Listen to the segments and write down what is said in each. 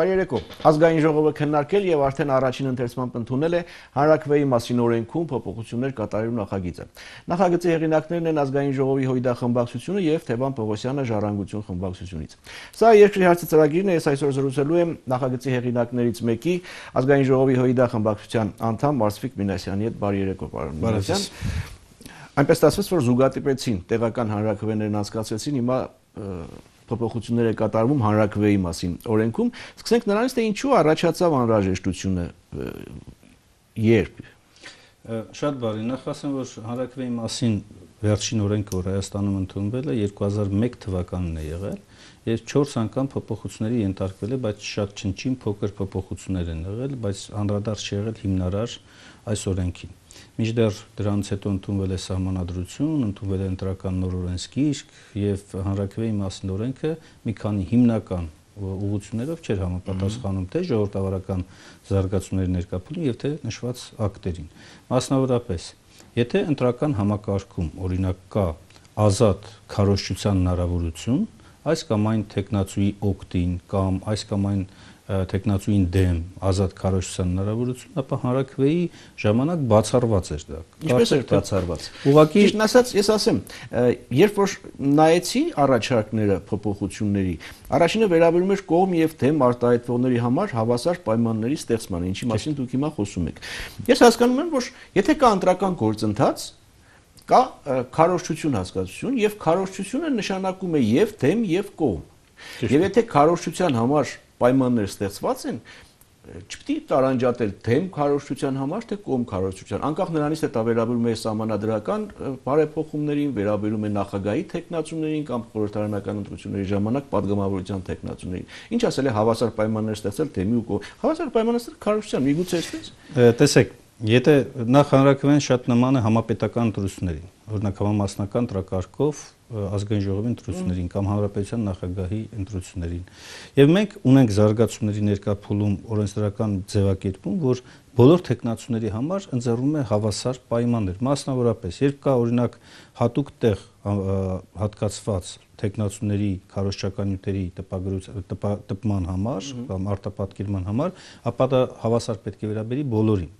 Բարի երեկո։ Ազգային ժողովը քննարկել եւ արդեն առաջին ընթերցմամբ ընդունել է հանրակրվեի մասին օրենքում փոփոխություններ կատարելու նախագիծը։ Նախագծի հեղինակներն են Ազգային ժողովի հույդախմբակցությունը եւ Թևան Պողոսյանը ժառանգություն խմբակցությունից։ Սա երկրի հարցի ծրագիրն է, ես այսօր զրուցելու եմ նախագծի հեղինակներից մեկի Ազգային ժողովի հույդախմբակցության անդամ Մարսվիկ Մինասյանի հետ։ Բարի երեկո, պարոն Մինասյան։ Այնպես ստացվեց, որ զուգատիպեցին, տեղական հանրակրվեներն անցկացրեցին, հիմա փոփոխություններ է կատարվում հանրակրվեի մասին օրենքում, սկսենք նրանից, թե ինչու առաջացավ անհրաժեշտությունը երբ շատ բարի, նախ ասեմ, որ հանրակրվեի մասին վերջին օրենքը, որ Հայաստանում ընդունվել է 2001 թվականն է եղել, եւ 4 անգամ փոփոխությունների ենթարկվել է, բայց շատ չնչին փոքր փոփոխություններ են եղել, բայց անդրադարձ չի եղել հիմնարար այս օրենքին։ Միջդեռ դրանից հետո ընդունվել է սահմանադրություն, ընդունվել է ընտրական նոր օրենսգիրք եւ հանրակրվեի մասին օրենքը մի քանի հիմնական ուղղություններով չէր համապատասխանում թե ժողովրդավարական զարգացումների ներկայացումին եւ թե նշված ակտերին։ Մասնավորապես, եթե ընտրական համակարգում օրինակ կա ազատ քարոշչության հնարավորություն, այս կամ այն տեխնացուի օկտին կամ այս կամ այն տեխնացուին դեմ ազատ քարոշցան հնարավորություն, ապա հանրակրվեի ժամանակ բացառված էր դա։ Ինչպես էր բացառված։ Ուղղակի ճիշտ ասած, ես ասեմ, երբ որ նայեցի առաջարկները փոփոխությունների, առաջինը վերաբերում էր կողմ եւ դեմ արտահայտվողների համար հավասար պայմանների ստեղծմանը, ինչի մասին դուք հիմա խոսում եք։ Ես հասկանում եմ, որ եթե կա ընտրական գործընթաց, կա քարոշչություն հասկացություն եւ քարոշչությունը նշանակում է եւ դեմ եւ կողմ։ Եվ եթե քարոշչության համար պայմաններ ստեղծված են, չպետք է տարանջատել դեմ քարոշչության համար թե կողմ քարոշչության անկախ նրանից թե դա վերաբերում է համանadrական բարեփոխումներին վերաբերում է նախագահի տեխնացումներին կամ խորհրդարանական ընտրությունների ժամանակ падգամավորության տեխնացումներին ինչ ասել է հավասար պայմաններ ստեղծել դեմի ու կողմ հավասար պայմաններ ստեղծել քարոշչության միգուցե էսպես տեսեք եթե նախ հանրակրվեն շատ նման է համապետական ընտրություններին օրինակ համամասնական տրակարգով ազգային ժողովի ընտրություններին կամ հանրապետության նախագահի ընտրություններին։ Եվ մենք ունենք զարգացումների ներկա փուլում օրենսդրական ձևակերպում, որ բոլոր տեխնացուների համար ընձեռում է հավասար պայմաններ։ Մասնավորապես, երբ կա օրինակ հատուկ տեղ հատկացված տեխնացուների քարոշչական նյութերի տպագրության տպման համար կամ արտապատկերման համար, ապա դա հավասար պետք է վերաբերի բոլորին։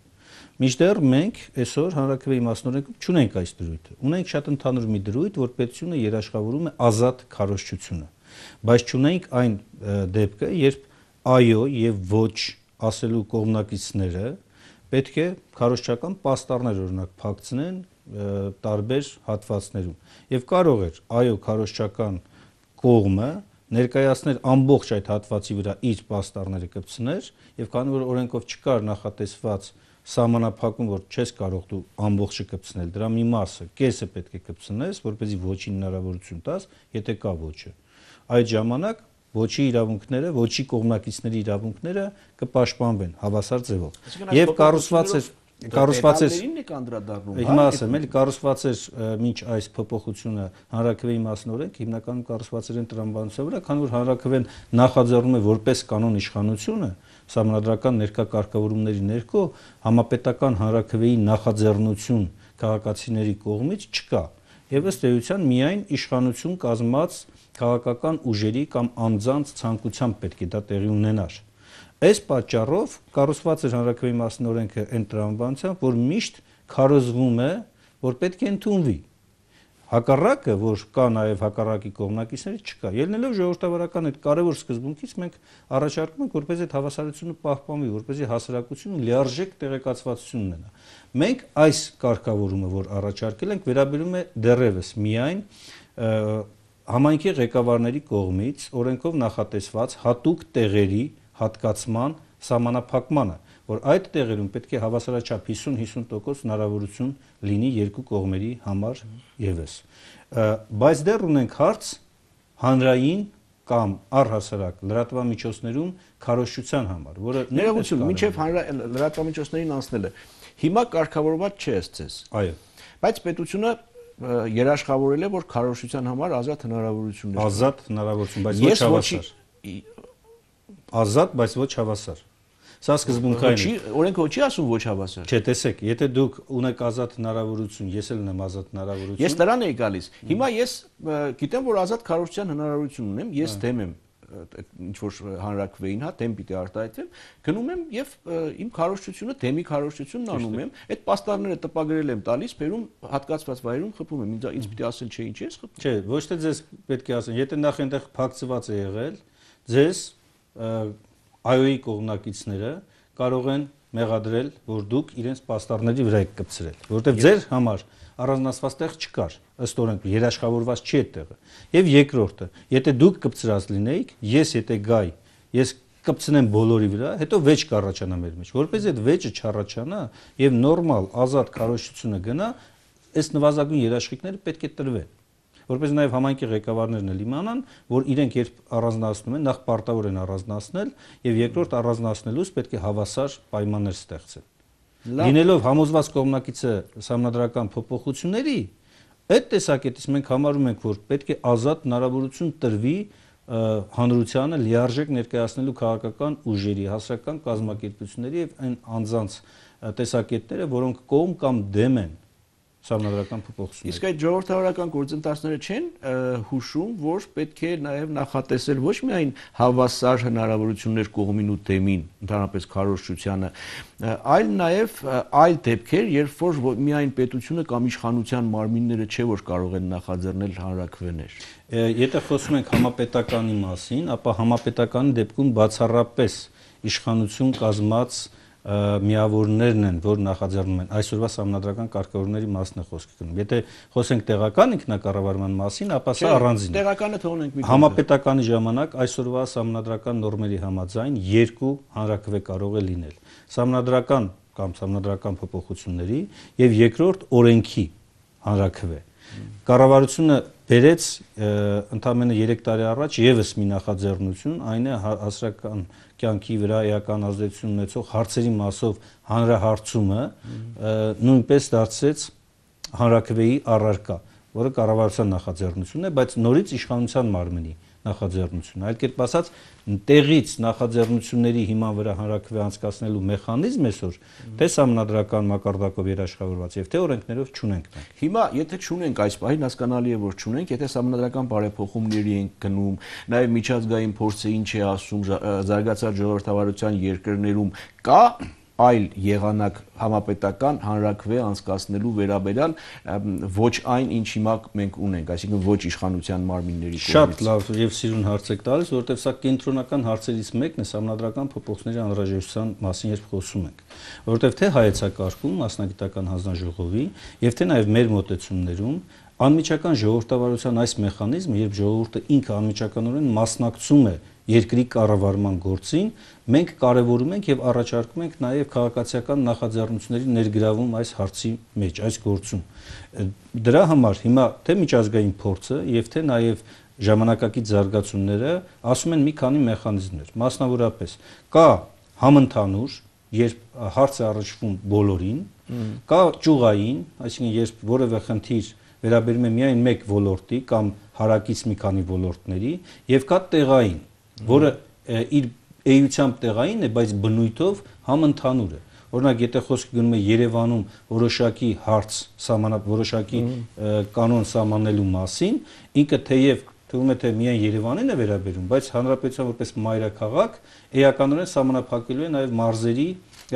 Միջդեռ մենք այսօր հանրակրվեի մասնորեն չունենք այս դրույթը։ Ունենք շատ ընդհանուր մի դրույթ, որ պետությունը երաշխավորում է ազատ քարոշչությունը։ Բայց չունենք այն դեպքը, երբ այո եւ ոչ ասելու կողմնակիցները պետք է քարոշչական պաստառներ օրինակ փակցնեն տարբեր հատվածներում եւ կարող էր այո քարոշչական կողմը ներկայացնել ամբողջ այդ հատվածի վրա իր պաստառները կպցներ եւ քանի որ օրենքով չկար նախատեսված սահմանափակում, որ չես կարող դու ամբողջը կպցնել, դրա մի մասը, կեսը պետք է կպցնես, որպեսզի ոչին հնարավորություն տաս, եթե կա ոչը։ Այդ ժամանակ ոչի իրավունքները, ոչի կողմնակիցների իրավունքները կպաշտպանվեն հավասար ձևով։ Եվ կառուցված է կառուցված էր հա, հիմա ասեմ էլի կառուցված էր մինչ այս փոփոխությունը հանրակրվեի մասնորենք հիմնականում կառուցված էր տրամաբանության վրա քանի որ հանրակրվեն նախաձեռնում է որպես կանոն իշխանությունը համանդրական ներկա կարգավորումների ներքո համապետական հանրակրվեի նախաձեռնություն քաղաքացիների կողմից չկա։ Եվ ըստ էության միայն իշխանություն կազմած քաղաքական ուժերի կամ անձանց ցանկությամբ պետք է դա տեղի ունենար։ Այս պատճառով կառուցված էր հանրակրվեի մասին օրենքը այն տրամաբանությամբ, որ միշտ քարոզվում է, որ պետք է ընդունվի Հակառակը, որ կա նաև հակառակի կողմնակիցները, չկա։ Ելնելով ժողովրդավարական այդ կարևոր սկզբունքից մենք առաջարկում ենք, որպեսզի այդ հավասարությունը պահպանվի, որպեսզի հասարակությունը լիարժեք տեղեկացվածություն ունենա։ Մենք այս կարգավորումը, որ առաջարկել ենք, վերաբերում է դեռևս միայն համայնքի ղեկավարների կողմից օրենքով նախատեսված հատուկ տեղերի հատկացման սահմանափակմանը որ այդ տեղերում պետք է հավասարաչափ 50-50% հնարավորություն լինի երկու կողմերի համար եւս։ Բայց դեռ ունենք հարց հանրային կամ առհասարակ լրատվամիջոցներում քարոշչության համար, որը ներողություն, մինչև լրատվամիջոցներին անցնելը։ Հիմա կարգավորված չէ ցես։ Այո։ Բայց պետությունը երաշխավորել է, որ քարոշչության համար ազատ հնարավորություններ։ Ազատ հնարավորություն, բայց ոչ հավասար։ Ազատ, բայց ոչ հավասար։ Սա սկզբունքային է։ Օրենքը չի ասում ոչ հավասար։ Չէ, տեսեք, եթե դուք ունեք ազատ հնարավորություն, ես էլ ունեմ ազատ հնարավորություն։ Ես նրան էի գալիս։ Հիմա ես գիտեմ, որ ազատ քարոշչյան հնարավորություն ունեմ, ես դեմ եմ ինչ որ հանրակրվեին, հա, դեմ պիտի արտահայտեմ, գնում եմ եւ իմ քարոշչությունը, դեմի քարոշչությունն անում եմ, այդ պաստառները տպագրել եմ տալիս, բերում հատկացված վայրում խփում եմ։ Ինձ ինձ պիտի ասել, չէ, ինչի ես խփում։ Չէ, ոչ թե ձեզ պետք է ասեն, եթե նախ այնտեղ փակցված է եղել, ձեզ IO-ի կողմնակիցները կարող են մեղադրել, որ դուք իրենց պաստառների վրա եք կպցրել, որովհետև ձեր համար առանձնացված տեղ չկար, ըստ օրենքի երաշխավորված չի այդ տեղը։ Եվ երկրորդը, եթե դուք կպցրած լինեիք, ես եթե գայ, ես կպցնեմ բոլորի վրա, հետո վեճ կառաջանա մեր մեջ։ Որպես այդ վեճը չառաջանա եւ նորմալ ազատ քարոշությունը գնա, այս նվազագույն երաշխիքները պետք է տրվեն որպես նաև համայնքի ղեկավարներն էլ իմանան, որ իրենք երբ առանձնացնում են, նախ պարտավոր են առանձնացնել եւ երկրորդ առանձնացնելուց պետք է հավասար պայմաններ ստեղծել։ Լինելով համոզված կողմնակիցը համանդրական փոփոխությունների, այդ տեսակետից մենք համարում ենք, որ պետք է ազատ հնարավորություն տրվի հանրությանը լիարժեք ներկայացնելու քաղաքական ուժերի, հասարակական կազմակերպությունների եւ այն անձանց տեսակետները, որոնք կողմ կամ դեմ են համանդրական փոփոխություններ։ Իսկ այդ ժողովրդավարական գործընթացները չեն հուշում, որ պետք է նաև նախատեսել ոչ միայն հավասար հնարավորություններ կողմին ու դեմին, ընդհանրապես քարոշչությանը, այլ նաև այլ դեպքեր, երբ որ միայն պետությունը կամ իշխանության մարմինները չէ որ կարող են նախաձեռնել հանրակրվեներ։ Եթե խոսում ենք համապետականի մասին, ապա համապետականի դեպքում բացառապես իշխանություն կազմած է միավորներն են, որ նախաձեռնում են։ Այսօրվա համանդրական կարգավորների մասն է խոսքը գնում։ Եթե խոսենք տեղական ինքնակառավարման մասին, ապա սա առանձին է։ Տեղականը թողնենք մի կողմ։ Համապետականի ժամանակ այսօրվա համանդրական նորմերի համաձայն երկու հանրակրվե կարող է լինել։ Համանդրական կամ համանդրական փոփոխությունների եւ երկրորդ օրենքի հանրակրվե։ Կառավարությունը բերեց ընդամենը 3 տարի առաջ եւս մի նախաձեռնություն, այն է հասարակական կյանքի վրա էական ազդեցություն ունեցող հարցերի մասով հանրահարցումը նույնպես դարձեց հանրակրվեի առարկա, որը կառավարության նախաձեռնությունն է, բայց նորից իշխանության մարմնի է նախաձեռնություն։ Այլ կերպ ասած, տեղից նախաձեռնությունների հիման վրա հանրակրվե անցկացնելու մեխանիզմ այսօր թե համանդրական մակարդակով երաշխավորված եւ թե օրենքներով չունենք։ Հիմա, եթե չունենք այս պահին, հասկանալի է, որ չունենք, եթե համանդրական բարեփոխումների են գնում, նաեւ միջազգային փորձը ինչ է ասում զարգացած ժողովրդավարության երկրներում կա այլ եղանակ համապետական հանրակրվե անցկացնելու վերաբերյալ ոչ այն ինչ հիմա մենք ունենք, այսինքն ոչ իշխանության մարմինների կողմից։ Շատ լավ եւ սիրուն հարց եք տալիս, որովհետեւ սա կենտրոնական հարցերից մեկն է համանդրական փոփոխների անհրաժեշտության մասին, երբ խոսում ենք։ Որովհետեւ թե հայեցակարգում մասնագիտական հանձնաժողովի եւ թե նաեւ մեր մտեցումներում անմիջական ժողովրդավարության այս մեխանիզմը, երբ ժողովուրդը ինքը անմիջականորեն մասնակցում է երկրի կառավարման գործին, մենք կարևորում ենք եւ առաջարկում ենք նաեւ քաղաքացիական նախաձեռնությունների ներգրավում այս հարցի մեջ, այս գործում։ Դրա համար հիմա թե միջազգային փորձը եւ թե նաեւ ժամանակակից զարգացումները ասում են մի քանի մեխանիզմներ։ Մասնավորապես կա համընդհանուր, երբ հարցը առնչվում բոլորին, կա ճյուղային, այսինքն երբ որևէ խնդիր վերաբերում է միայն մեկ ոլորտի կամ հարակից մի քանի ոլորտների, եւ կա տեղային, որը իր էությամբ տեղային է, բայց բնույթով համընդհանուր է։ Օրինակ, եթե խոսքը գնում է Երևանում որոշակի հարց, սահմանապ որոշակի կանոն սահմանելու մասին, ինքը թեև թվում է թե միայն Երևանին է վերաբերում, բայց հանրապետության որպես մայրաքաղաք էականորեն սահմանափակելու է նաև մարզերի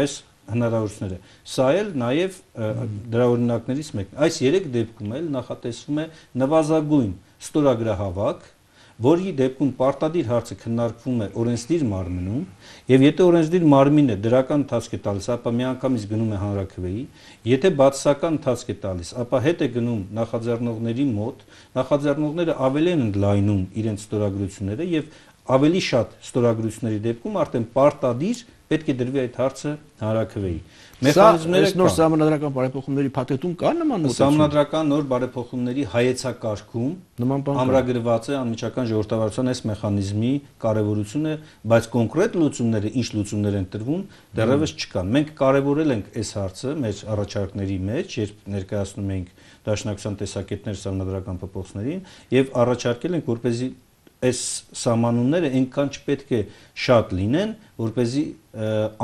այս հնարավորությունները։ Սա էլ նաև դրա օրինակներից մեկն է։ Այս 3 դեպքում էլ նախատեսվում է նվազագույն ստորագրահավաք, որի դեպքում պարտադիր հարցը քննարկվում է օրենսդիր մարմնում, եւ եթե օրենսդիր մարմինը դրական ընթացք է տալիս, ապա միանգամից գնում է հանրակրվեի, եթե բացասական ընթացք է տալիս, ապա հետ է գնում նախաձեռնողների մոտ, նախաձեռնողները ավելի են ընդլայնում իրենց ստորագրությունները եւ ավելի շատ ստորագրությունների դեպքում արդեն պարտադիր պետք է դրվի այդ հարցը հարակվեի։ Մեխանիզմները կան։ Նոր համանդրական բարեփոխումների փաթեթում կա նման ուղղություն։ Համանդրական նոր բարեփոխումների հայեցակարգում նման բան ամրագրված է անմիջական ժողովրդավարության այս մեխանիզմի կարևորությունը, բայց կոնկրետ լուծումները, ինչ լուծումներ են տրվում, դեռևս չկան։ Մենք կարևորել ենք այս հարցը մեր առաջարկների մեջ, երբ ներկայացնում ենք դաշնակցության տեսակետներ համանդրական փոփոխություններին եւ առաջարկել ենք, որպեսզի այս սահմանումները այնքան չպետք է շատ լինեն, որ เป զի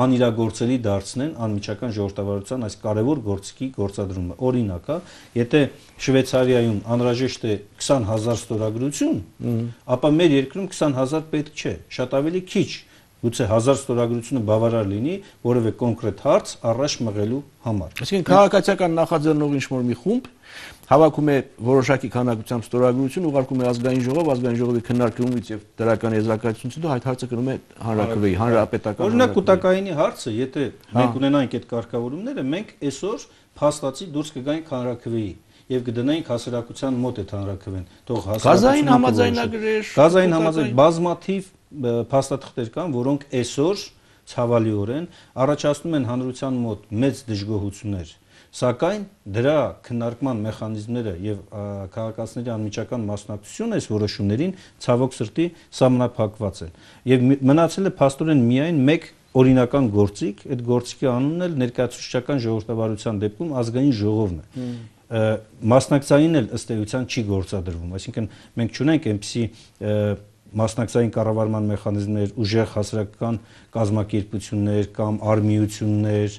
անիրագործելի դարձնեն անմիջական ժողովրդավարության այս կարևոր գործիքի գործադրումը։ Օրինակ, եթե Շվեյցարիայում անհրաժեշտ է 20000 ստորագրություն, ապա մեր երկրում 20000 պետք չէ, շատ ավելի քիչ է գուցե 1000 ստորագրությունը բավարար լինի որևէ կոնկրետ հարց առաջ մղելու համար։ Այսինքն քաղաքացիական նախաձեռնող ինչ-որ մի խումբ հավաքում է որոշակի քանակությամբ ստորագրություն, ուղարկում է ազգային ժողով, ազգային ժողովի քննարկումից եւ դրական եզրակացությունից հետո այդ հարցը գնում է հանրակրվեի, հանրապետական։ հա։ Օրինակ կൂട്ടակայինի հարցը, եթե հա։ մենք ունենանք այդ կարգավորումները, մենք այսօր փաստացի դուրս կգայինք հանրակրվեի եւ կդնենք հասարակության մոտ այդ հանրակրվեն։ Թող հասարակությունը Գազային համաձայնագրեր, գազային համաձայն բազմաթիվ փաստաթղթեր կան, որոնք այսօր ցավալիորեն առաջացնում են հանրության մոտ մեծ դժգոհություններ, սակայն դրա քննարկման մեխանիզմները եւ քաղաքացիների անմիջական մասնակցությունը այս որոշումներին ցավոք սրտի սահմանափակված են։ Եվ մնացել է փաստորեն միայն մեկ օրինական գործիք, այդ գործիքի անունն էլ ներկայացուցչական ժողովրդավարության դեպքում ազգային ժողովն է։ Մասնակցային էլ ըստ էության չի գործադրվում, այսինքն մենք չունենք այնպիսի մասնակցային կառավարման մեխանիզմներ, ուժեղ հասարակական կազմակերպություններ կամ արմիություններ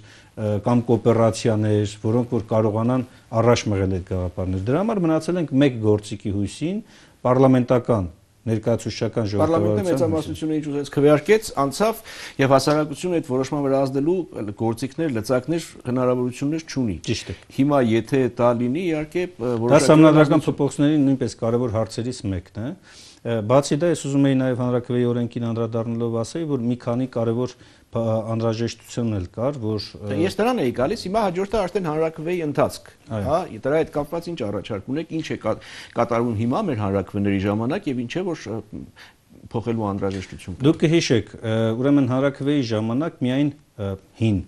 կամ կոոպերացիաներ, որոնք որ կարողանան առաջ մղել այդ գաղափարները։ Դրա համար մնացել ենք մեկ գործիքի հույսին՝ պարլամենտական ներկայացուցչական ժողովրդավարության Պարլամենտի մեծամասնությունը ինչ ուզեց քվեարկեց, անցավ եւ հասարակությունը այդ որոշման վրա ազդելու գործիքներ, լծակներ, հնարավորություններ չունի։ Ճիշտ է։ Հիմա եթե դա լինի, իհարկե որոշակի Դա համանդրական փոփոխությունների նույնպես կարևոր հարցերից մեկն է։ Ա Բացի դա, ես ուզում եի նաև հանրակրվեի օրենքին անդրադառնալով ասել, որ մի քանի կարևոր անհրաժեշտություն էլ կար, որ Ես դրան էի գալիս, հիմա հաջորդը արդեն հանրակրվեի ընթացք, հա, դրա հետ կապված ինչ առաջարկում եք, ինչ է կատարվում հիմա մեր հանրակրվեների ժամանակ եւ ինչ է որ փոխելու անհրաժեշտություն կա։ Դուք կհիշեք, ուրեմն հանրակրվեի ժամանակ միայն 5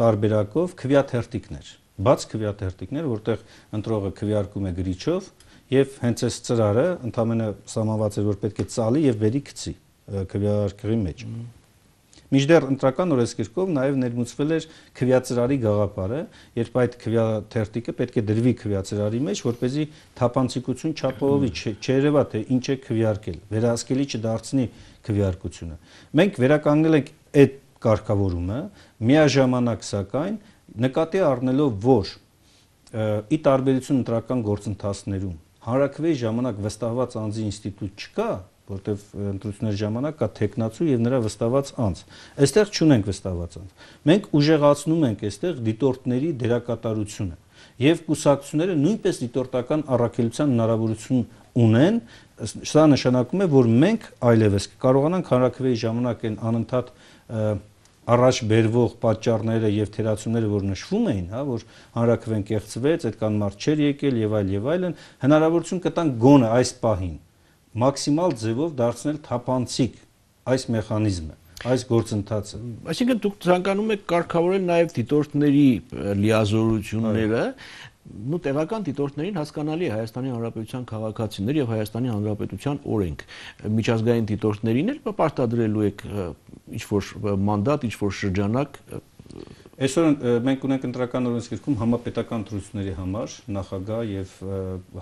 տարբերակով քվյաթերթիկներ, բաց քվյաթերթիկներ, որտեղ ընտրողը քվյարկում է գրիչով, եւ հենց այս ծրարը ընդամենը սահմանված էր որ պետք է ծալի եւ վերի գցի քվեարկղի մեջ։ Միջդեռ ընտրական օրենսգրքով նաեւ ներմուծվել էր քվեացրարի գաղափարը, երբ այդ քվեաթերթիկը պետք է դրվի քվեացրարի մեջ, որ เป զի թափանցիկություն չափովի չերևա թե ինչ է քվեարկել, վերահսկելի չդարձնի քվեարկությունը։ Մենք վերականգնել ենք այդ կարգավորումը, միաժամանակ սակայն նկատի առնելով, որ ի տարբերություն ընտրական գործընթացներում հարակվեի ժամանակ վստահված անձի ինստիտուտ չկա, որտեվ ընտրությունների ժամանակ կա տեխնացու եւ նրա վստահված անձ։ Այստեղ չունենք վստահված անձ։ Մենք ուժեղացնում ենք այստեղ դիտորդների դերակատարությունը եւ կուսակցությունները նույնպես դիտորդական առաքելության հնարավորություն ունեն սա նշանակում է որ մենք այլևս կարողանանք հանրակրվեի ժամանակ այն անընդհատ առաջ բերվող պատճառները եւ թերացումները, որ նշվում էին, հա, որ հանրակրվեն կեղծվեց, այդ կան մարդ չէր եկել եւ այլ եւ այլն, հնարավորություն կտան գոնը այս պահին մաքսիմալ ձևով դարձնել թափանցիկ այս մեխանիզմը այս գործընթացը այսինքն դուք ցանկանում եք կարգավորել նաև դիտորդների լիազորությունները նու տեղական դիտորդներին հասկանալի է Հայաստանի Հանրապետության քաղաքացիներ եւ Հայաստանի Հանրապետության օրենք։ Միջազգային դիտորդներին էլ պարտադրելու եք ինչ որ մանդատ, ինչ որ շրջանակ Այսօր մենք ունենք ընտրական օրենսգրքում համապետական ընտրությունների համար նախագահ եւ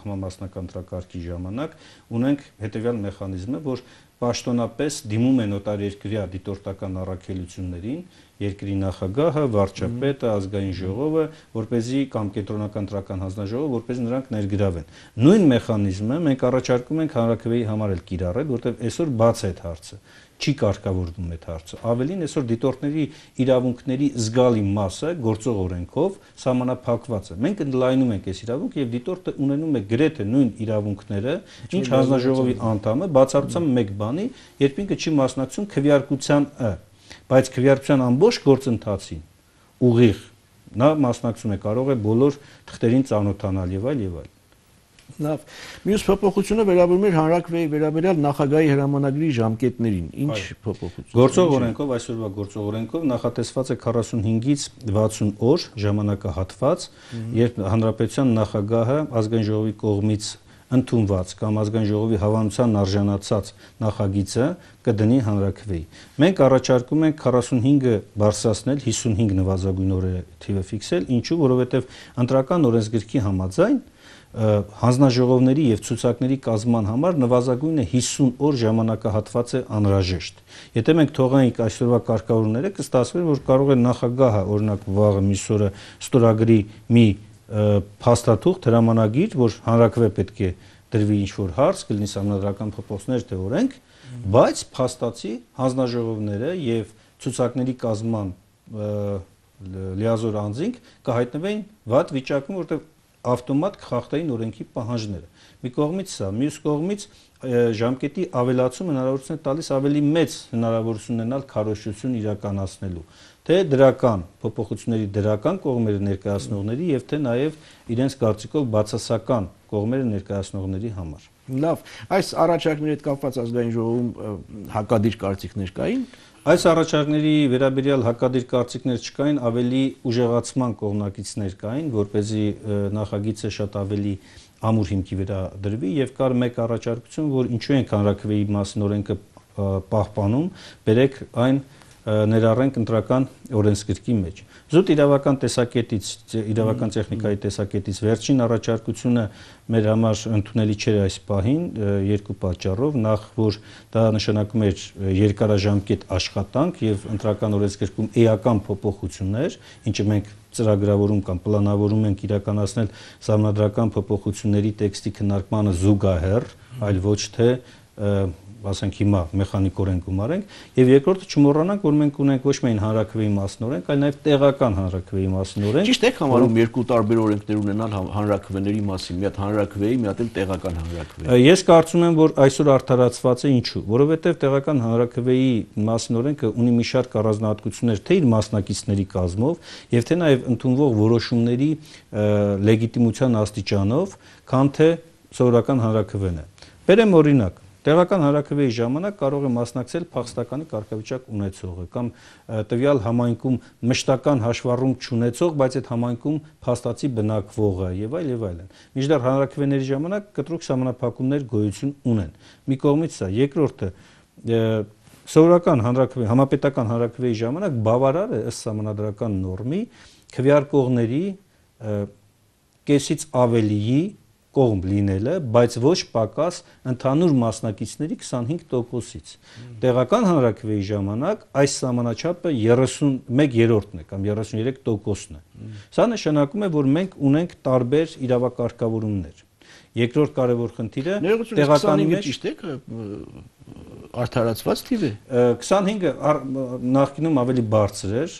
համամասնական ընտրակարգի ժամանակ ունենք հետեւյալ մեխանիզմը, որ պաշտոնապես դիմում է նոտար երկրյա դիտորդական առաքելություններին երկրի նախագահը, վարչապետը, ազգային ժողովը, որ เป զի կամ կենտրոնական տրական հանձնաժողովը, որ เป զի նրանք ներգրավեն։ Նույն մեխանիզմը մենք առաջարկում ենք հանրակրվեի համար էլ կիրառել, որտեղ այսօր բաց է այդ հարցը չի կարգավորվում այդ հարցը։ Ավելին այսօր դիտորդների իրավունքների զգալի մասը գործող օրենքով համանափակված է։ Մենք ընդլայնում ենք այս իրավունքը եւ դիտորդը ունենում է գրեթե նույն իրավունքները, ինչ հանձնաժողովի անդամը, բացառությամբ մեկ բանի, երբ ինքը չի մասնակցում քվեարկությանը բայց քվեարկության ամբողջ գործընթացին ուղիղ նա մասնակցում է կարող է բոլոր թղթերին ծանոթանալ եւ այլ եւ այլ Լավ։ Մյուս փոփոխությունը վերաբերում է հանրակրեի վերաբերյալ նախագահի հրամանագրի ժամկետներին։ Ինչ փոփոխություն։ Գործող օրենքով այսօրվա գործող օրենքով նախատեսված է 45-ից 60 օր ժամանակահատված, երբ հանրապետության նախագահը ազգային ժողովի կողմից ընդունված կամ ազգային ժողովի հավանության արժանացած նախագիծը կդնի հանրակրվեի։ Մենք առաջարկում ենք 45-ը բարձրացնել 55 նվազագույն օրերի թիվը ֆիքսել, ինչու, որովհետև ընտրական օրենսգրքի համաձայն հանձնաժողովների եւ ցուցակների կազմման համար նվազագույնը 50 օր ժամանակահատված է անհրաժեշտ։ Եթե մենք թողանք այսօրվա կարգավորումները, կստացվի, որ կարող է նախագահը օրինակ վաղը միսօրը ստորագրի մի, սորը, ստորագրի, մի փաստաթուղթ հրամանագիր, որ հանրակրվե պետք է դրվի ինչ որ հարց, կլինի համանդրական փոփոխներ թե օրենք, բայց փաստացի հանձնաժողովները եւ ցուցակների կազմման լիազոր անձինք կհայտնվեին վատ վիճակում, որտեղ ավտոմատ կխախտային օրենքի պահանջները։ Մի կողմից սա, մյուս կողմից ժամկետի ավելացումը հնարավորություն է տալիս ավելի մեծ հնարավորություն ունենալ քարոշություն իրականացնելու թե դրական փոփոխությունների դրական կողմերը ներկայացնողների եւ թե նաեւ իրենց կարծիքով բացասական կողմերը ներկայացնողների համար։ Լավ, այս առաջարկների հետ կապված ազգային ժողովում հակադիր կարծիքներ կային։ Այս առաջարկների վերաբերյալ հակադիր կարծիքներ չկային, ավելի ուժեղացման կողմնակիցներ կային, որ เป զի նախագիծը շատ ավելի ամուր հիմքի վրա դրվի եւ կար մեկ առաջարկություն, որ ինչու են հանրակրվեի մասին օրենքը պահպանում, բերեք այն ներառենք ընտրական օրենսգրքի մեջ։ Զուտ իրավական տեսակետից, իրավական տեխնիկայի տեսակետից վերջին առաջարկությունը մեր համար ընդունելի չէր այս պահին երկու պատճառով, նախ որ դա նշանակում էր երկարաժամկետ աշխատանք եւ ընտրական օրենսգրքում էական փոփոխություններ, ինչը մենք ծրագրավորում կամ պլանավորում ենք իրականացնել համանդրական փոփոխությունների տեքստի քննարկմանը զուգահեռ, այլ ոչ թե ասենք հիմա մեխանիկորեն գումարենք, եւ երկրորդը չմոռանանք, որ մենք ունենք ոչ միայն հանրակրվեի մասնորենք, այլ նաեւ տեղական հանրակրվեի մասնորենք։ Ճիշտ է համարում երկու տարբեր օրենքներ ունենալ հա- հանրակրվեների մասին, մի հատ հանրակրվեի, մի հատ էլ տեղական հանրակրվեի։ Ես կարծում եմ, որ այսօր արդարացված է ինչու, որովհետեւ տեղական հանրակրվեի մասնորենքը ունի մի շարք առանձնահատկություններ թե իր մասնակիցների կազմով եւ թե նաեւ ընդունվող որոշումների լեգիտիմության աստիճանով, քան թե սովորական հանրակրվեն է։ Բերեմ օրինակ Տեղական հարակավեի ժամանակ կարող է մասնակցել փախստականի կարգավիճակ ունեցողը կամ տվյալ համայնքում մշտական հաշվառում չունեցող, բայց այդ համայնքում փաստացի բնակվողը եւ այլ եւ այլն։ Միջդեռ հարակավեների ժամանակ կտրուկ համանախապակումներ գոյություն ունեն։ Մի կողմից սա, երկրորդը սովորական հանրակրվեի համապետական հանրակրվեի ժամանակ բավարար է ըստ համանդրական նորմի քվեարկողների կեսից ավելիի կողմ լինելը, բայց ոչ պակաս ընդհանուր մասնակիցների 25%-ից։ Տեղական հանրակրվեի ժամանակ այս սահմանաչափը 31/3-ն է կամ 33%-ն է։ Սա նշանակում է, որ մենք ունենք տարբեր իրավակարգավորումներ։ Երկրորդ կարևոր խնդիրը տեղականի մեջ ճիշտ է արդարացված թիվ է 25-ը նախկինում ավելի բարձր էր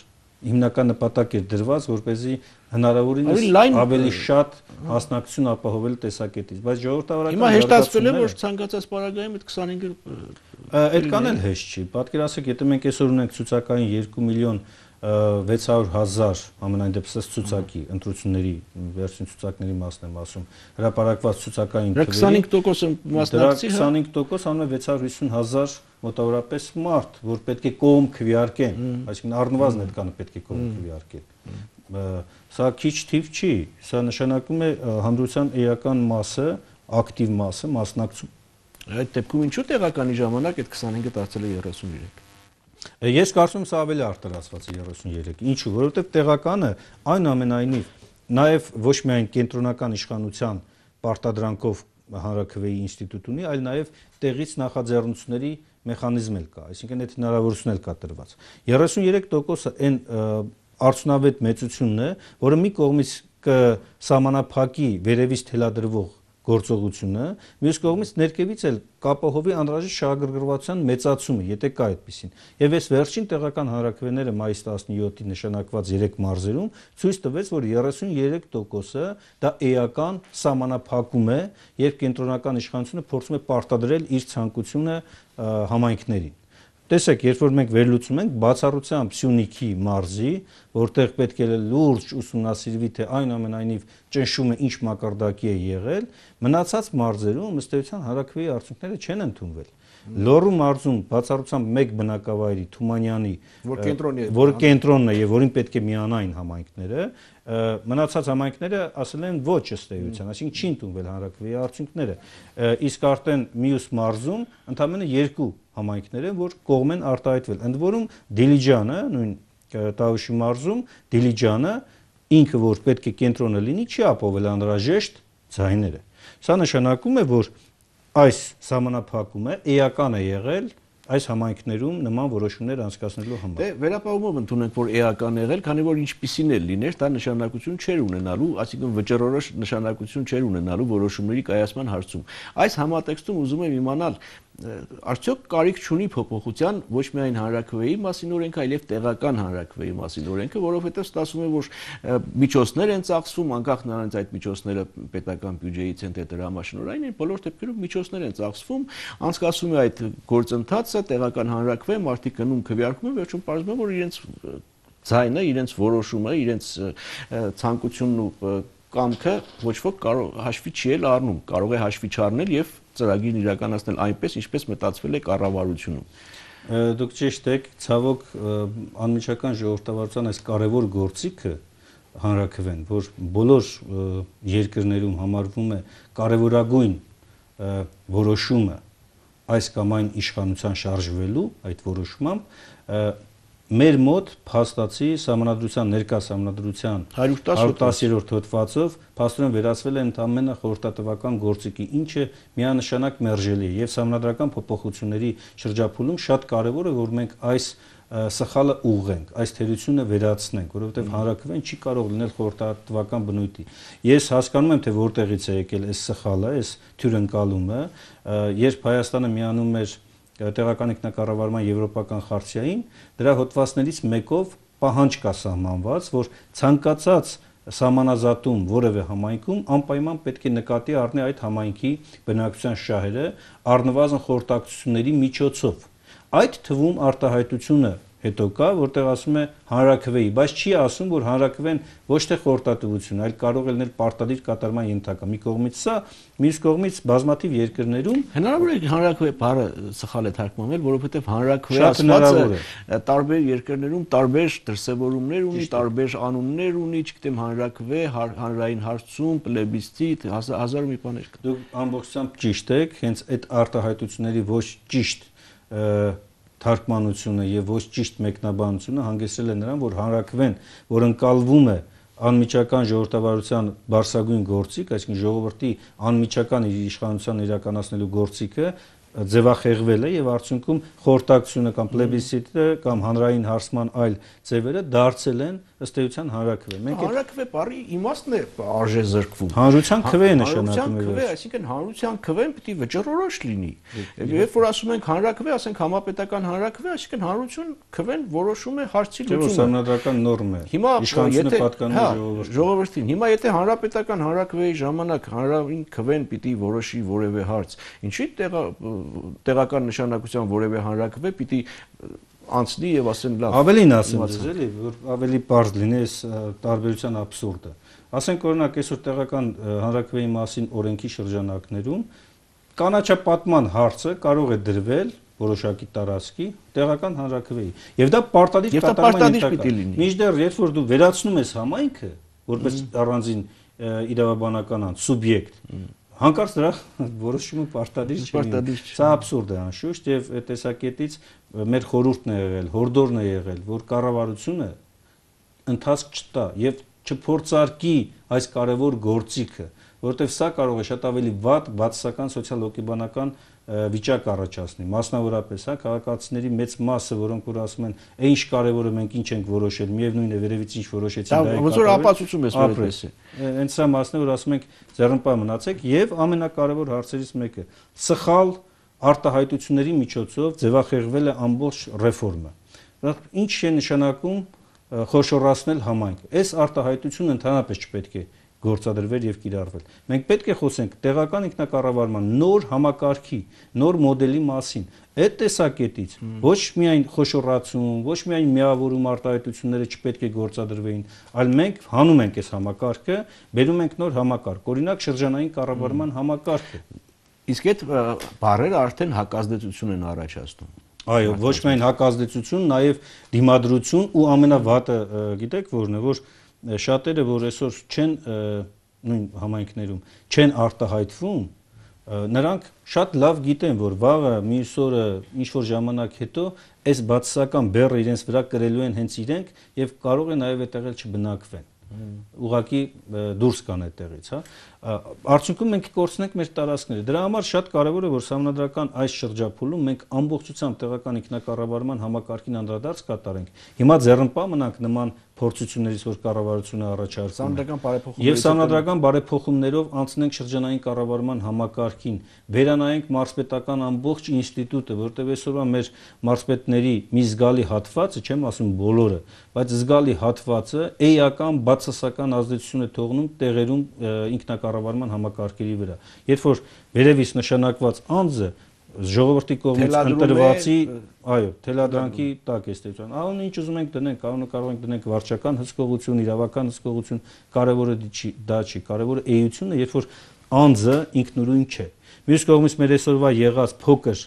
հիմնական նպատակ էր դրված, որ เป զի հնարավորինս ավելի շատ մասնակցություն ապահովել տեսակետից, բայց ժողովրդավարական Հիմա հեշտացվել է, որ ցանկացած պարագայում այդ 25-ը այդ կան էլ հեշտ չի։ Պատկերացեք, եթե մենք այսօր ունենք ցուցակային 2 միլիոն 600.000 ամենայն դեպս ցուցակի ընտրությունների վերջին ցուցակների մասն եմ ասում հրապարակված ցուցակային թվերի 25% մասնակցի 25% անում է 650.000 մոտավորապես մարդ, որ պետք է կողմ քվիարկեն, այսինքն առնվազն այդ կանը պետք է կողմ քվիարկեն։ Սա քիչ թիվ չի, սա նշանակում է հանրության էական մասը, ակտիվ մասը մասնակցում։ Այդ դեպքում ինչու տեղականի ժամանակ այդ 25-ը դարձել է 33։ Ես կարծում սա ավելի արտարացված է 33։ Ինչու՞, որովհետև տեղականը այնուամենայնիվ նաև ոչ միայն կենտրոնական իշխանության պարտադրանքով հանրակրվեի ինստիտուտ ունի, այլ նաև տեղից նախաձեռնությունների մեխանիզմ էլ կա, այսինքն այդ հնարավորությունը էլ կա տրված։ 33%-ը այն արդյունավետ մեծությունն է, որը մի կողմից կսահմանափակի վերևից թելադրվող գործողությունը, մյուս կողմից ներքևից էլ կապահովի անհրաժեշտ շահագրգռվածության մեծացումը, եթե կա այդպեսին։ Եվ այս վերջին տեղական հանրակրվեները մայիս 17-ի նշանակված 3 մարզերում ցույց տվեց, որ 33%-ը դա էական սահմանափակում է, երբ կենտրոնական իշխանությունը փորձում է պարտադրել իր ցանկությունը համայնքներին տեսեք, երբ որ մենք վերլուծում ենք բացառությամբ Սյունիքի մարզի, որտեղ պետք է լուրջ ուսումնասիրվի թե այն ամենայնիվ ճնշումը ինչ մակարդակի է եղել, մնացած մարզերում ըստ էության հարակվեի արդյունքները չեն ընդունվել։ Լոռու մարզում բացառությամբ մեկ բնակավայրի Թումանյանի որ կենտրոնն է որ կենտրոնն է եւ որին պետք է միանային համայնքները մնացած համայնքները ասել են ոչ ըստեյության, այսինքն չի ընդունվել հանրակրվեի արդյունքները։ Իսկ արդեն մյուս մարզում ընդամենը երկու համայնքներ են, որ կողմ են արտահայտվել։ Ընդ որում Դիլիջանը, նույն Տավուշի մարզում Դիլիջանը ինքը որ պետք է կենտրոնը լինի, չի ապովել անհրաժեշտ ձայները։ Սա նշանակում է, որ այս համանախապակումը էական է եղել այս համայնքներում նման որոշումներ անցկացնելու համար։ Դե վերապահումով ընդունենք, որ էական եղել, քանի որ ինչպիսին էլ լիներ, դա նշանակություն չէր ունենալու, այսինքն վճռորոշ նշանակություն չէր ունենալու որոշումների կայացման հարցում։ Այս համատեքստում ուզում եմ իմանալ, արդյոք կարիք չունի փոփոխության ոչ միայն հանրակրվեի մասին օրենքը, այլև տեղական հանրակրվեի մասին օրենքը, որովհետև ստացվում է, որ միջոցներ են ծախսվում, անկախ նրանից այդ միջոցները պետական բյուջեից են թե դրամաշնորհային են, բոլոր դեպքերում միջոցներ են ծախսվում, անցկացվում է այդ գործընթացը, տեղական հանրակրվե, մարդիկ գնում քվեարկում են, վերջում պարզվում է, որ իրենց ձայնը, իրենց որոշումը, իրենց ցանկությունն ու կամքը ոչ ոք կարող հաշվի չի էլ առնում, կարող է հաշվի չառնել եւ ծրագիրն իրականացնել այնպես, ինչպես մտածվել է կառավարությունում։ Դուք ճիշտ եք, ցավոք անմիջական ժողովրդավարության այս կարևոր գործիքը հանրակրվեն, որ բոլոր երկրներում համարվում է կարևորագույն որոշումը այս կամ այն իշխանության շարժվելու այդ որոշումը մեր մոտ փաստացի համանդրության ներկա համանդրության 110-րդ հոդվածով փաստորեն վերածվել է ընդամենը խորհրդատվական գործիքի, ինչը միանշանակ մերժելի է եւ համանդրական փոփոխությունների շրջափուլում շատ կարեւոր է, որ մենք այս սխալը ուղղենք, այս թերությունը վերացնենք, որովհետև հանրակրվեն չի կարող լինել խորհրդատվական բնույթի։ Ես հասկանում եմ, թե որտեղից է եկել այս սխալը, այս թյուրընկալումը, երբ Հայաստանը միանում էր տեղական ինքնակառավարման եվրոպական խարցիային, դրա հոդվածներից մեկով պահանջ կա սահմանված, որ ցանկացած սահմանազատում որևէ համայնքում անպայման պետք է նկատի առնի այդ համայնքի բնակության շահերը առնվազն խորտակցությունների միջոցով։ Այդ թվում արտահայտությունը հետո կա, որտեղ ասում է հանրակրվեի, բայց չի ասում, որ հանրակրվեն ոչ թե խորտատվություն, այլ կարող է լինել պարտադիր կատարման ենթակա։ Մի կողմից սա, մյուս կողմից բազմաթիվ երկրներում հնարավոր է հանրակրվե բառը սխալ է թարգմանվել, որովհետև հանրակրվե ասվածը տարբեր երկրներում տարբեր դրսևորումներ ունի, տարբեր անուններ ունի, չգիտեմ հանրակրվե, հանրային հարցում, պլեբիսցիտ, հազար մի բաներ կա։ Դուք ամբողջությամբ ճիշտ եք, հենց այդ արտահայտությունների ոչ ճիշտ թարգմանությունը եւ ոչ ճիշտ մեկնաբանությունը հանգեցրել է նրան, որ հանրակվեն, որ ընկալվում է անմիջական ժողովրդավարության բարսագույն գործիք, այսինքն ժողովրդի անմիջական իր իշխանության իրականացնելու գործիքը ձևախեղվել է եւ արդյունքում խորտակցությունը կամ պլեբիսիտը կամ հանրային հարցման այլ ձևերը դարձել են ըստ էության հանրակրվե։ Մենք հանրակրվե բարի իմաստն է արժե զրկվում։ Հանրության հա, քվե է նշանակում էլ։ Հանրության քվե, այսինքն հանրության քվեն պետք է վճռորոշ լինի։ Երբ որ ասում ենք հանրակրվե, ասենք համապետական հանրակրվե, այսինքն հանրություն քվեն որոշում է հարցի լուծումը։ Չէ՞ սանրադրական նորմ է։ Հիմա եթե հա, ժողովրդին, հիմա եթե հանրապետական հանրակրվեի ժամանակ հանրային քվեն պիտի որոշի որևէ հարց, ինչի՞ տեղը տեղական նշանակության որևէ հանրակրվե պիտի անցնի եւ ասեն լավ։ Ավելին ասեմ ձեզ էլի, որ ավելի པարզ լինի այս տարբերության абսուրդը։ Ասենք օրինակ այսօր տեղական հանրակրվեի մասին օրենքի շրջանակներում կանաչապատման հարցը կարող է դրվել որոշակի տարածքի տեղական հանրակրվեի։ Եվ դա պարտադիր կատարման պիտի լինի։ Միջդեռ երբ որ դու վերացնում ես համայնքը որպես առանձին իրավաբանական սուբյեկտ, հանկարծ դրա որոշումը պարտադիր չէ։ Պարտադիր չէ։ Սա абսուրդ է անշուշտ եւ տեսակետից մեր խորհուրդն է եղել, հորդորն է եղել, որ կառավարությունը ընթացք չտա եւ չփորձարկի այս կարևոր գործիքը, որովհետեւ սա կարող է շատ ավելի վատ բացասական սոցիալ-հոգեբանական վիճակ առաջացնի։ Մասնավորապես, հա, քաղաքացիների մեծ մասը, որոնք որ ասում են, «Է ինչ կարևորը մենք ինչ ենք որոշել, միևնույնն է, վերևից ինչ որոշեցին դա է»։ Դա ոնց որ ապացուցում ես մեր պես է։ Հենց սա մասն է, որ ասում ենք, «Ձեռնպա մնացեք» եւ ամենակարևոր հարցերից մեկը՝ սխալ արտահայտությունների միջոցով ձևախեղվել է ամբողջ ռեֆորմը։ Ինչ է նշանակում խոշորացնել համայնքը։ Այս արտահայտությունը ընդհանրապես չպետք է գործադրվել եւ կիրառվել։ Մենք պետք է խոսենք տեղական ինքնակառավարման նոր համակարգի, նոր մոդելի մասին։ Այդ տեսակետից ոչ միայն խոշորացում, ոչ միայն միավորում արտահայտությունները չպետք է գործադրվեին, այլ մենք հանում ենք այս համակարգը, բերում ենք նոր համակարգ, օրինակ շրջանային կառավարման համակարգը։ Իսկ այդ բարերը արդեն հակազդեցություն են առաջացնում։ Այո, ոչ միայն հակազդեցություն, նաև դիմադրություն ու ամենավատը գիտեք որն է, որ, որ շատերը, որ այսօր չեն նույն համայնքներում, չեն արտահայտվում, նրանք շատ լավ գիտեն, որ վաղը մյուս օրը ինչ որ ժամանակ հետո այս բացասական բեռը իրենց վրա կրելու են հենց իրենք եւ կարող է նաեւ այդտեղ չբնակվեն ուղակի դուրս կան այդտեղից, հա։ Արդյունքում մենք կորցնենք մեր տարածքները։ Դրա համար շատ կարևոր է, որ համանդրական այս շրջափուլում մենք ամբողջությամբ տեղական ինքնակառավարման համակարգին անդրադարձ կատարենք։ Հիմա ձեռնպա մնանք նման փորձություններից, որ կառավարությունը առաջարկում է։ Եվ սանրադրական բարեփոխումներով անցնենք շրջանային կառավարման համակարգին, վերանայենք մարզպետական ամբողջ ինստիտուտը, որտեղ այսօրվա մեր մարզպետների մի զգալի հատվածը, չեմ ասում բոլորը, բայց զգալի հատվածը էական բացասական ազդեցություն է թողնում տեղերում ինքնակառավարման համակարգերի վրա։ Երբ որ վերևից նշանակված անձը ժողովրդի կողմից ընտրվածի, այո, թելադրանքի տակ է ստեղծան։ Ահա ինչ ուզում ենք դնենք, կարող կարող ենք դնենք վարչական հսկողություն, իրավական հսկողություն, կարևորը չի, դա չի, կարևորը էությունը, երբ որ անձը ինքնուրույն չէ։ Մյուս կողմից մեր այսօրվա եղած փոքր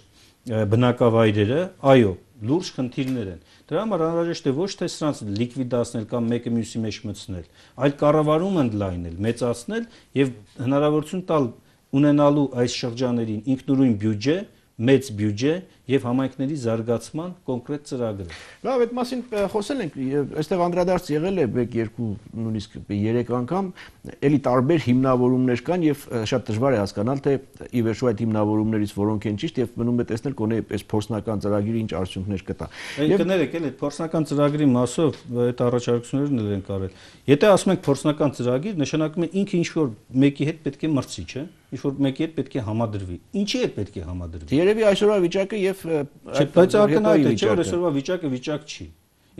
բնակավայրերը, այո, լուրջ խնդիրներ են։ Դրա համար անհրաժեշտ է ոչ թե սրանց լիկվիդացնել կամ մեկը մյուսի մեջ մտցնել, այլ կառավարումը ընդլայնել, մեծացնել եւ հնարավորություն տալ ունենալու այս շրջաներին ինքնուրույն բյուջե, մեծ բյուջե եւ համայնքների զարգացման կոնկրետ ծրագրը։ Լավ, այդ մասին խոսել ենք, այստեղ անդրադարձ եղել է 1-2 նույնիսկ 3 անգամ, ելի տարբեր հիմնավորումներ կան եւ շատ դժվար է հասկանալ, թե ի վերջո այդ հիմնավորումներից որոնք են ճիշտ եւ մնում է տեսնել կոնե այս փորձնական ծրագիրը ինչ արդյունքներ կտա։ Եվ կներեք, էլ այդ փորձնական ծրագրի մասով այդ առաջարկություններն էլ են կարել։ Եթե ասում ենք փորձնական ծրագիր, նշանակում է ինքը ինչ որ մեկի հետ պետք է մրցի, չէ՞։ Ինչ որ մեկի հետ պետք է համադրվի։ Ինչի հետ պետք է համադրվի։ Երևի այսօրվա վիճակը եւ եւ բայց ակնհայտ է, չէ՞ որ այսօրվա վիճակը վիճակ չի։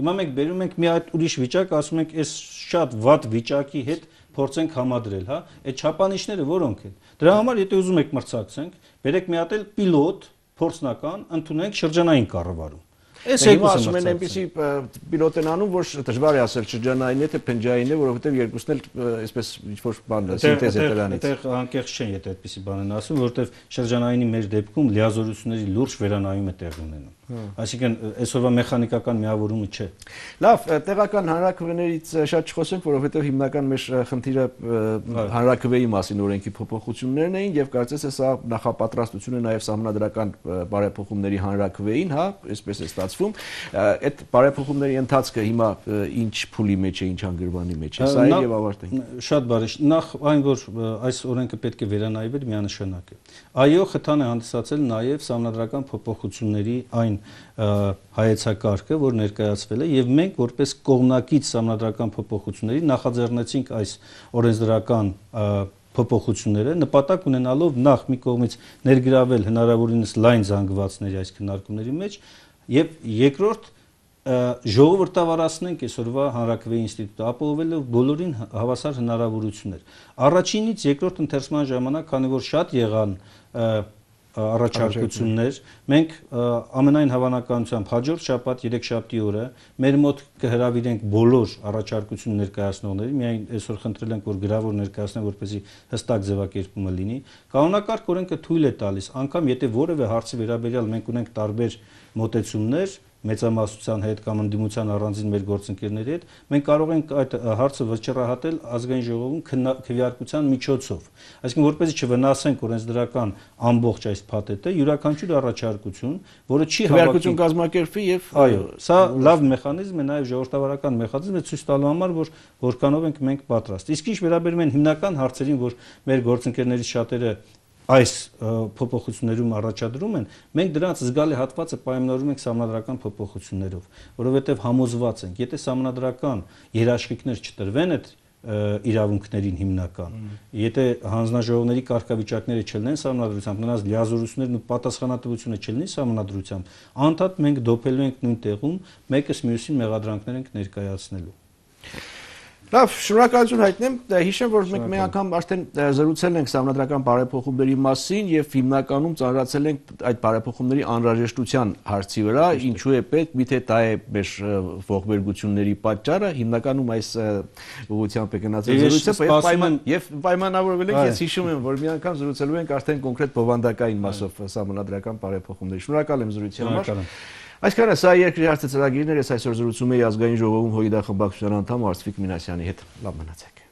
Հիմա մենք բերում ենք մի այդ ուրիշ վիճակ, ասում ենք այս շատ վատ վիճակի հետ փորձենք համադրել, հա, այդ չափանիշները որոնք են։ Դրա համար եթե ուզում եք մրցակցենք, բերեք մի հատ էլ պիլոտ, փորձնական, ընդունենք շրջանային կառավարում Ես հիմա ասում են այնպեսի պիլոտ են անում, որ դժվար է ասել շրջանային է թե փնջային է, որովհետև երկուսն էլ այսպես ինչ որ բան է, սինտեզ է դրանից։ Այդտեղ անկեղծ չեն, եթե այդպեսի բան են ասում, որովհետև շրջանայինի մեր դեպքում լիազորությունների լուրջ վերանայում է տեղ ունենում։ Հա։ Այսինքն այսօրվա մեխանիկական միավորումը չէ։ Լավ, տեղական հանրակրվեներից շատ չխոսենք, որովհետև հիմնական մեր խնդիրը հա։ հանրակրվեի մասին օրենքի փոփոխություններն էին եւ կարծես է սա նախապատրաստությունը նաեւ համանդրական բարեփոխումների հանրակրվեին, հա, այսպես է ստացվում։ Այդ բարեփոխումների ընթացքը հիմա ինչ փուլի մեջ է, ինչ հանգրվանի մեջ է։ Սա էլ եւ ավարտենք։ Շատ բարի։ Նախ այն որ այս օրենքը պետք է վերանայվեր միանշանակ է։ Այո, խթան է հանդիսացել նաեւ համանդրական փոփոխությունների այն հայեցակարգը, որ ներկայացվել է եւ մենք որպես կողմնակից համանդրական փոփոխությունների նախաձեռնեցինք այս օրենսդրական փոփոխությունները նպատակ ունենալով նախ մի կողմից ներգրավել հնարավորինս լայն զանգվածների այս քննարկումների մեջ եւ երկրորդ ժողովրդավարացնենք այսօրվա հանրակրվեի ինստիտուտը ապահովելով բոլորին հավասար հնարավորություններ։ Առաջինից երկրորդ ընթերցման ժամանակ, քանի որ շատ եղան և, առաջարկություններ։ Մենք ամենայն հավանականությամբ հաջորդ շաբաթ 3 շաբթի օրը մեր մոտ կհրավիրենք բոլոր առաջարկություն ներկայացնողների, միայն այսօր խնդրել ենք որ գրավոր ներկայացնեն, որպեսզի հստակ ձևակերպումը լինի։ Կանոնակարգ օրենքը թույլ է տալիս, անգամ եթե որևէ հարցի վերաբերյալ մենք ունենք տարբեր մոտեցումներ, մեծամասնության հետ կամ ընդդիմության առանձին մեր գործընկերների հետ, մենք կարող ենք այդ հարցը վճռահատել ազգային ժողովում քվեարկության միջոցով։ Այսինքն որպեսզի չվնասենք օրենսդրական ամբողջ այս փաթեթը, յուրաքանչյուր առաջարկություն, որը չի հավաքվում կազմակերպվի եւ այո, սա լավ մեխանիզմ է, նաեւ ժողովրդավարական մեխանիզմ է ցույց տալու համար, որ որքանով ենք մենք պատրաստ։ Իսկ ինչ վերաբերում են հիմնական հարցերին, որ մեր գործընկերներից շատերը այս փոփոխություններում առաջադրում են, մենք դրանց զգալի հատվածը պայմանավորում ենք համանդրական փոփոխություններով, որովհետև համոզված ենք, եթե համանդրական երաշխիքներ չտրվեն այդ իրավունքներին հիմնական։ Եթե հանձնաժողովների կարգավիճակները չլինեն համանդրությամբ, նրանց լիազորություններն ու պատասխանատվությունը չլինի համանդրությամբ, անդադ մենք դոփելու ենք նույն տեղում, մեկս մյուսին մեղադրանքներ ենք ներկայացնելու։ Լավ, շնորհակալություն հայտնեմ։ Հիշեմ, որ մենք մի անգամ արդեն զրուցել ենք համանդրական բարեփոխումների մասին եւ հիմնականում ծանրացել ենք այդ բարեփոխումների անհրաժեշտության հարցի վրա, ինչու է պետք, միթե դա է մեր ողբերգությունների պատճառը, հիմնականում այս ուղղությամբ է գնացել զրույցը, եւ պայման եւ պայմանավորվել ենք, ես հիշում եմ, որ մի անգամ զրուցելու ենք արդեն կոնկրետ բովանդակային մասով համանդրական բարեփոխումների։ Շնորհակալ եմ զրույցի համար։ Շնորհակալ եմ։ Այսքանը սա երկրի հարցը ծրագիրներ ես այսօր զրուցում էի ազգային ժողովում հողիդա խմբակցության անդամ Արծվիկ Մինասյանի հետ։ Լավ մնացեք։